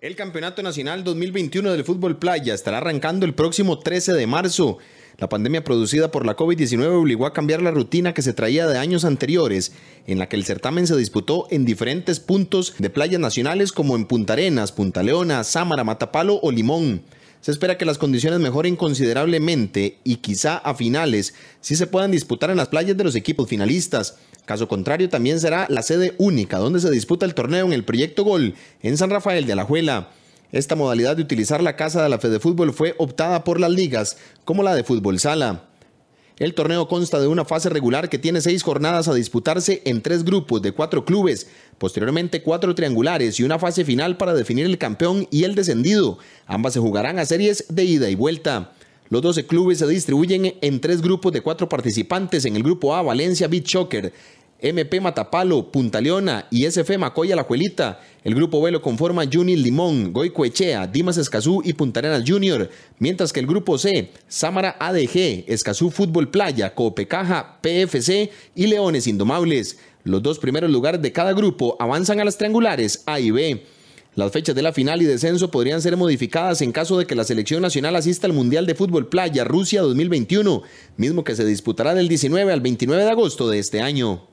El Campeonato Nacional 2021 del Fútbol Playa estará arrancando el próximo 13 de marzo. La pandemia producida por la COVID-19 obligó a cambiar la rutina que se traía de años anteriores, en la que el certamen se disputó en diferentes puntos de playas nacionales como en Punta Arenas, Punta Leona, Sámara, Matapalo o Limón. Se espera que las condiciones mejoren considerablemente y quizá a finales sí se puedan disputar en las playas de los equipos finalistas. Caso contrario, también será la sede única donde se disputa el torneo en el Proyecto Gol en San Rafael de Alajuela. Esta modalidad de utilizar la casa de la de Fútbol fue optada por las ligas como la de fútbol sala. El torneo consta de una fase regular que tiene seis jornadas a disputarse en tres grupos de cuatro clubes, posteriormente cuatro triangulares y una fase final para definir el campeón y el descendido. Ambas se jugarán a series de ida y vuelta. Los 12 clubes se distribuyen en tres grupos de cuatro participantes en el grupo A Valencia Beach Shocker. MP Matapalo, Punta Leona y SF Macoya La Juelita. El grupo B lo conforma Juni Limón, Goico Dimas Escazú y Punta Arenas Junior, mientras que el grupo C, Sámara ADG, Escazú Fútbol Playa, Copecaja, PFC y Leones Indomables. Los dos primeros lugares de cada grupo avanzan a las triangulares A y B. Las fechas de la final y descenso podrían ser modificadas en caso de que la selección nacional asista al Mundial de Fútbol Playa Rusia 2021, mismo que se disputará del 19 al 29 de agosto de este año.